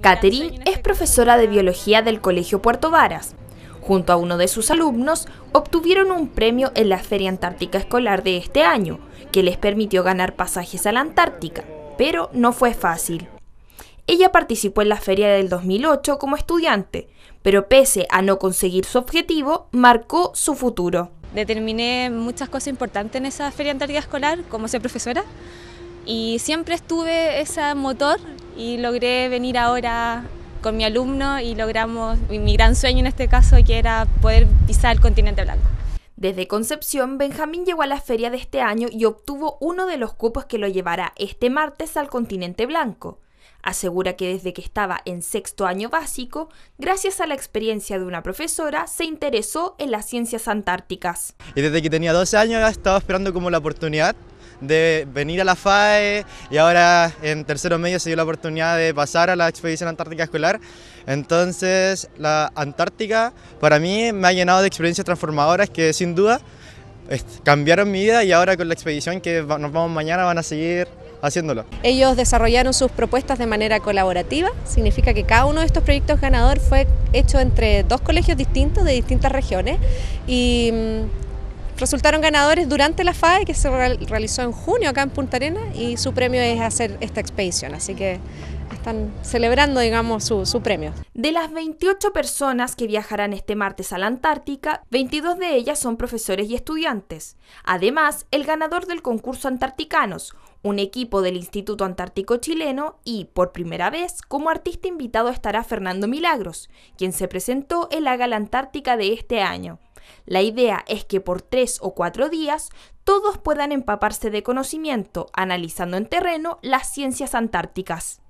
Catherine es profesora de biología del Colegio Puerto Varas. Junto a uno de sus alumnos, obtuvieron un premio en la Feria Antártica Escolar de este año, que les permitió ganar pasajes a la Antártica, pero no fue fácil. Ella participó en la feria del 2008 como estudiante, pero pese a no conseguir su objetivo, marcó su futuro. Determiné muchas cosas importantes en esa feria antártica escolar como ser profesora y siempre estuve ese motor y logré venir ahora con mi alumno y logramos mi gran sueño en este caso que era poder pisar el continente blanco. Desde Concepción, Benjamín llegó a la feria de este año y obtuvo uno de los cupos que lo llevará este martes al continente blanco. Asegura que desde que estaba en sexto año básico, gracias a la experiencia de una profesora, se interesó en las ciencias antárticas. Y desde que tenía 12 años estaba esperando como la oportunidad de venir a la FAE y ahora en tercero medio se dio la oportunidad de pasar a la expedición antártica escolar. Entonces la Antártica para mí me ha llenado de experiencias transformadoras que sin duda cambiaron mi vida y ahora con la expedición que nos vamos mañana van a seguir haciéndolo. Ellos desarrollaron sus propuestas de manera colaborativa, significa que cada uno de estos proyectos ganador fue hecho entre dos colegios distintos de distintas regiones y mm, Resultaron ganadores durante la FAE que se realizó en junio acá en Punta Arenas y su premio es hacer esta expedición, así que están celebrando, digamos, su, su, premio. De las 28 personas que viajarán este martes a la Antártica, 22 de ellas son profesores y estudiantes. Además, el ganador del concurso Antarticanos, un equipo del Instituto Antártico Chileno y, por primera vez, como artista invitado estará Fernando Milagros, quien se presentó en la Gala Antártica de este año. La idea es que por tres o cuatro días todos puedan empaparse de conocimiento analizando en terreno las ciencias antárticas.